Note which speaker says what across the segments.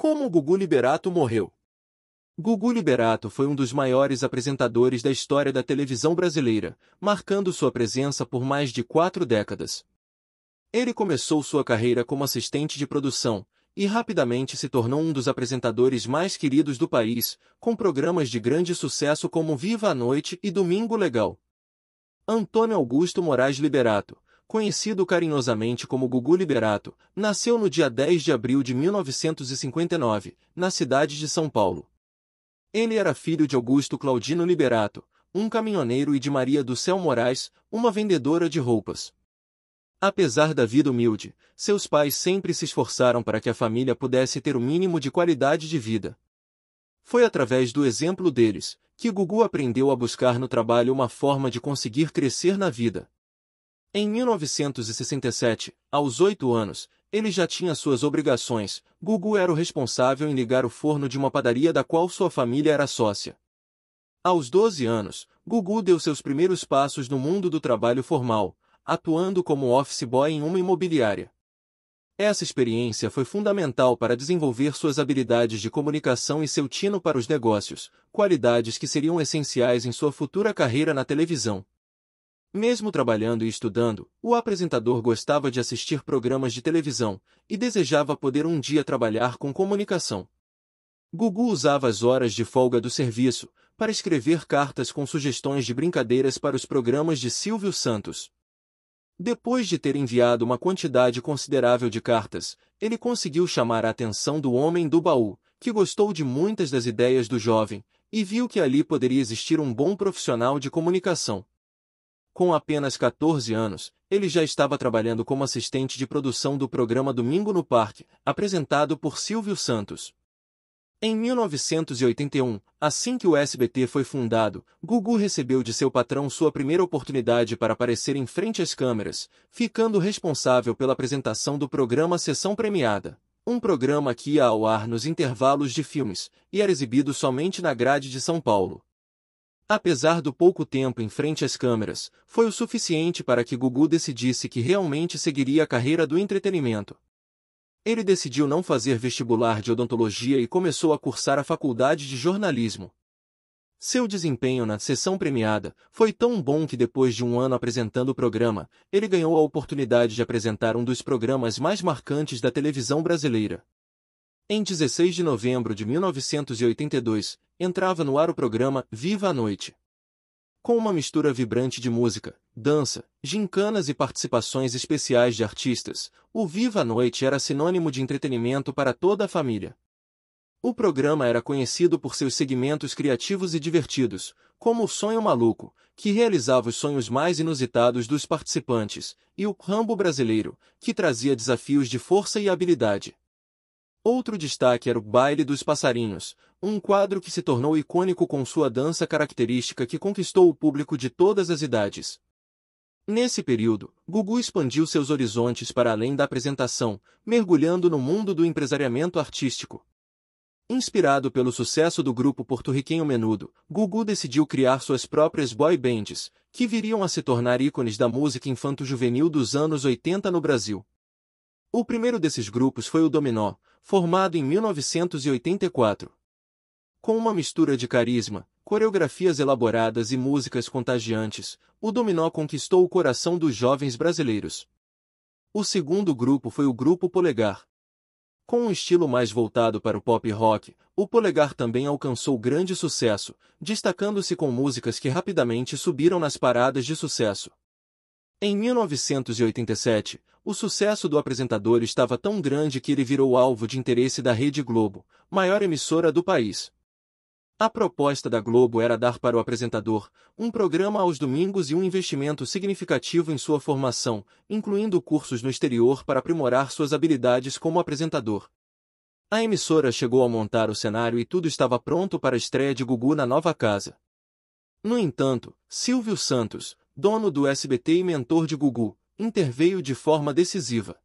Speaker 1: Como Gugu Liberato morreu? Gugu Liberato foi um dos maiores apresentadores da história da televisão brasileira, marcando sua presença por mais de quatro décadas. Ele começou sua carreira como assistente de produção e rapidamente se tornou um dos apresentadores mais queridos do país, com programas de grande sucesso como Viva a Noite e Domingo Legal. Antônio Augusto Moraes Liberato, conhecido carinhosamente como Gugu Liberato, nasceu no dia 10 de abril de 1959, na cidade de São Paulo. Ele era filho de Augusto Claudino Liberato, um caminhoneiro e de Maria do Céu Moraes, uma vendedora de roupas. Apesar da vida humilde, seus pais sempre se esforçaram para que a família pudesse ter o mínimo de qualidade de vida. Foi através do exemplo deles que Gugu aprendeu a buscar no trabalho uma forma de conseguir crescer na vida. Em 1967, aos oito anos, ele já tinha suas obrigações, Gugu era o responsável em ligar o forno de uma padaria da qual sua família era sócia. Aos 12 anos, Gugu deu seus primeiros passos no mundo do trabalho formal, atuando como office boy em uma imobiliária. Essa experiência foi fundamental para desenvolver suas habilidades de comunicação e seu tino para os negócios, qualidades que seriam essenciais em sua futura carreira na televisão. Mesmo trabalhando e estudando, o apresentador gostava de assistir programas de televisão e desejava poder um dia trabalhar com comunicação. Gugu usava as horas de folga do serviço para escrever cartas com sugestões de brincadeiras para os programas de Silvio Santos. Depois de ter enviado uma quantidade considerável de cartas, ele conseguiu chamar a atenção do homem do baú, que gostou de muitas das ideias do jovem e viu que ali poderia existir um bom profissional de comunicação. Com apenas 14 anos, ele já estava trabalhando como assistente de produção do programa Domingo no Parque, apresentado por Silvio Santos. Em 1981, assim que o SBT foi fundado, Gugu recebeu de seu patrão sua primeira oportunidade para aparecer em frente às câmeras, ficando responsável pela apresentação do programa Sessão Premiada, um programa que ia ao ar nos intervalos de filmes e era exibido somente na grade de São Paulo apesar do pouco tempo em frente às câmeras, foi o suficiente para que Gugu decidisse que realmente seguiria a carreira do entretenimento. Ele decidiu não fazer vestibular de odontologia e começou a cursar a faculdade de jornalismo. Seu desempenho na sessão premiada foi tão bom que depois de um ano apresentando o programa, ele ganhou a oportunidade de apresentar um dos programas mais marcantes da televisão brasileira. Em 16 de novembro de 1982, entrava no ar o programa Viva a Noite. Com uma mistura vibrante de música, dança, gincanas e participações especiais de artistas, o Viva a Noite era sinônimo de entretenimento para toda a família. O programa era conhecido por seus segmentos criativos e divertidos, como o Sonho Maluco, que realizava os sonhos mais inusitados dos participantes, e o Rambo Brasileiro, que trazia desafios de força e habilidade. Outro destaque era o Baile dos Passarinhos, um quadro que se tornou icônico com sua dança característica que conquistou o público de todas as idades. Nesse período, Gugu expandiu seus horizontes para além da apresentação, mergulhando no mundo do empresariamento artístico. Inspirado pelo sucesso do grupo porto-riquenho Menudo, Gugu decidiu criar suas próprias boy bands, que viriam a se tornar ícones da música infanto-juvenil dos anos 80 no Brasil. O primeiro desses grupos foi o Dominó, formado em 1984. Com uma mistura de carisma, coreografias elaboradas e músicas contagiantes, o dominó conquistou o coração dos jovens brasileiros. O segundo grupo foi o Grupo Polegar. Com um estilo mais voltado para o pop rock, o Polegar também alcançou grande sucesso, destacando-se com músicas que rapidamente subiram nas paradas de sucesso. Em 1987, o sucesso do apresentador estava tão grande que ele virou alvo de interesse da Rede Globo, maior emissora do país. A proposta da Globo era dar para o apresentador um programa aos domingos e um investimento significativo em sua formação, incluindo cursos no exterior para aprimorar suas habilidades como apresentador. A emissora chegou a montar o cenário e tudo estava pronto para a estreia de Gugu na nova casa. No entanto, Silvio Santos, dono do SBT e mentor de Gugu, interveio de forma decisiva.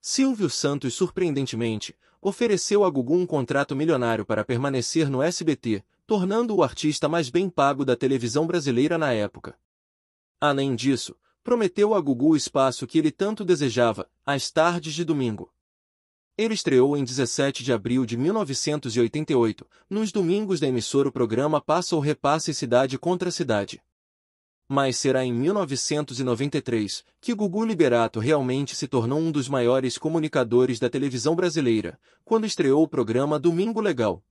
Speaker 1: Silvio Santos, surpreendentemente, ofereceu a Gugu um contrato milionário para permanecer no SBT, tornando o artista mais bem pago da televisão brasileira na época. Além disso, prometeu a Gugu o espaço que ele tanto desejava, às tardes de domingo. Ele estreou em 17 de abril de 1988, nos domingos da emissora o programa Passa ou Repasse Cidade contra Cidade mas será em 1993 que Gugu Liberato realmente se tornou um dos maiores comunicadores da televisão brasileira, quando estreou o programa Domingo Legal.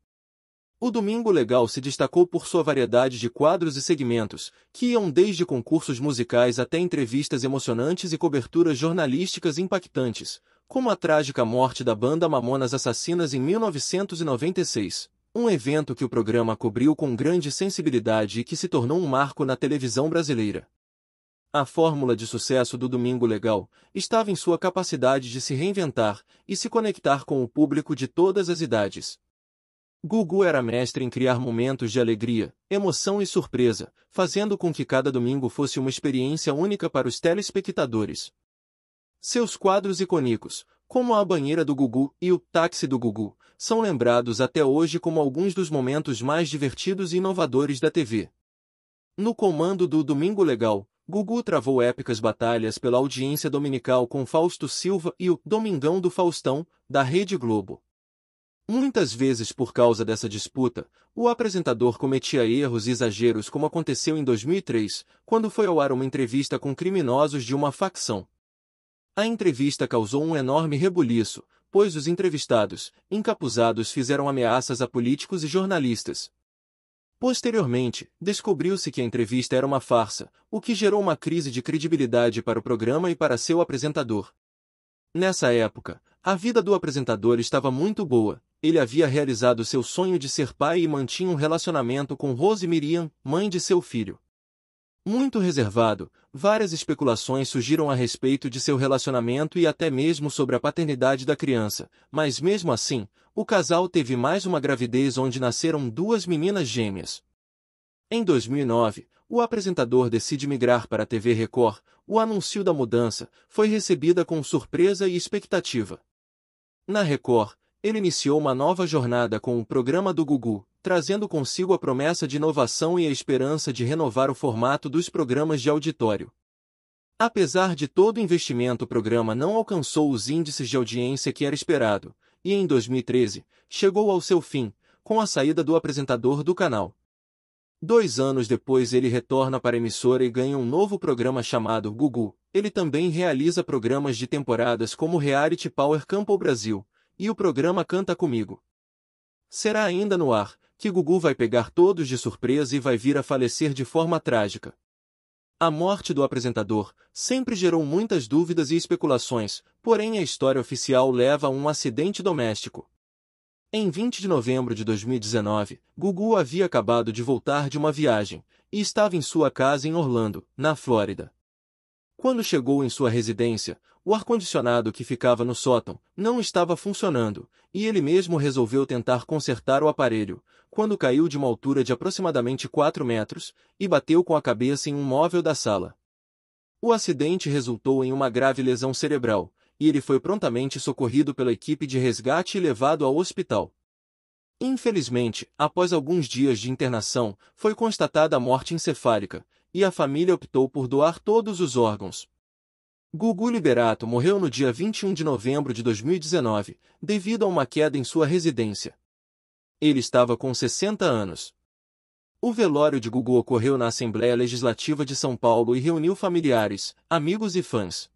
Speaker 1: O Domingo Legal se destacou por sua variedade de quadros e segmentos, que iam desde concursos musicais até entrevistas emocionantes e coberturas jornalísticas impactantes, como a trágica morte da banda Mamonas Assassinas em 1996 um evento que o programa cobriu com grande sensibilidade e que se tornou um marco na televisão brasileira. A fórmula de sucesso do Domingo Legal estava em sua capacidade de se reinventar e se conectar com o público de todas as idades. Gugu era mestre em criar momentos de alegria, emoção e surpresa, fazendo com que cada domingo fosse uma experiência única para os telespectadores. Seus quadros icônicos, como a banheira do Gugu e o táxi do Gugu, são lembrados até hoje como alguns dos momentos mais divertidos e inovadores da TV. No comando do Domingo Legal, Gugu travou épicas batalhas pela audiência dominical com Fausto Silva e o Domingão do Faustão, da Rede Globo. Muitas vezes por causa dessa disputa, o apresentador cometia erros e exageros como aconteceu em 2003, quando foi ao ar uma entrevista com criminosos de uma facção. A entrevista causou um enorme rebuliço, pois os entrevistados, encapuzados, fizeram ameaças a políticos e jornalistas. Posteriormente, descobriu-se que a entrevista era uma farsa, o que gerou uma crise de credibilidade para o programa e para seu apresentador. Nessa época, a vida do apresentador estava muito boa, ele havia realizado seu sonho de ser pai e mantinha um relacionamento com Rose Miriam, mãe de seu filho. Muito reservado, várias especulações surgiram a respeito de seu relacionamento e até mesmo sobre a paternidade da criança, mas mesmo assim, o casal teve mais uma gravidez onde nasceram duas meninas gêmeas. Em 2009, o apresentador decide migrar para a TV Record, o anúncio da mudança foi recebida com surpresa e expectativa. Na Record, ele iniciou uma nova jornada com o programa do Gugu, trazendo consigo a promessa de inovação e a esperança de renovar o formato dos programas de auditório. Apesar de todo investimento, o programa não alcançou os índices de audiência que era esperado, e em 2013 chegou ao seu fim, com a saída do apresentador do canal. Dois anos depois, ele retorna para a emissora e ganha um novo programa chamado Gugu. Ele também realiza programas de temporadas como Reality Power Campo Brasil e o programa Canta Comigo. Será ainda no ar, que Gugu vai pegar todos de surpresa e vai vir a falecer de forma trágica. A morte do apresentador sempre gerou muitas dúvidas e especulações, porém a história oficial leva a um acidente doméstico. Em 20 de novembro de 2019, Gugu havia acabado de voltar de uma viagem e estava em sua casa em Orlando, na Flórida. Quando chegou em sua residência, o ar-condicionado que ficava no sótão não estava funcionando, e ele mesmo resolveu tentar consertar o aparelho, quando caiu de uma altura de aproximadamente 4 metros e bateu com a cabeça em um móvel da sala. O acidente resultou em uma grave lesão cerebral, e ele foi prontamente socorrido pela equipe de resgate e levado ao hospital. Infelizmente, após alguns dias de internação, foi constatada a morte encefálica, e a família optou por doar todos os órgãos. Gugu Liberato morreu no dia 21 de novembro de 2019, devido a uma queda em sua residência. Ele estava com 60 anos. O velório de Gugu ocorreu na Assembleia Legislativa de São Paulo e reuniu familiares, amigos e fãs.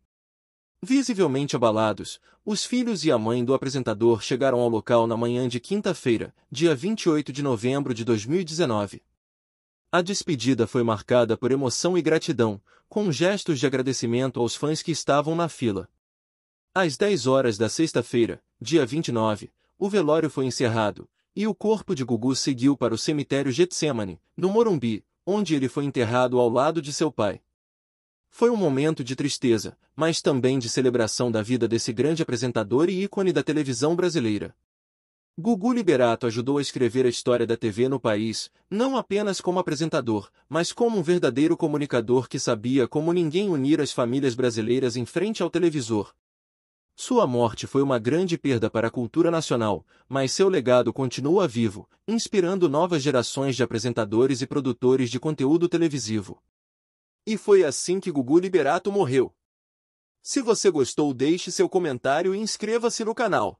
Speaker 1: Visivelmente abalados, os filhos e a mãe do apresentador chegaram ao local na manhã de quinta-feira, dia 28 de novembro de 2019. A despedida foi marcada por emoção e gratidão, com gestos de agradecimento aos fãs que estavam na fila. Às 10 horas da sexta-feira, dia 29, o velório foi encerrado, e o corpo de Gugu seguiu para o cemitério Getsemane, no Morumbi, onde ele foi enterrado ao lado de seu pai. Foi um momento de tristeza, mas também de celebração da vida desse grande apresentador e ícone da televisão brasileira. Gugu Liberato ajudou a escrever a história da TV no país, não apenas como apresentador, mas como um verdadeiro comunicador que sabia como ninguém unir as famílias brasileiras em frente ao televisor. Sua morte foi uma grande perda para a cultura nacional, mas seu legado continua vivo, inspirando novas gerações de apresentadores e produtores de conteúdo televisivo. E foi assim que Gugu Liberato morreu. Se você gostou, deixe seu comentário e inscreva-se no canal.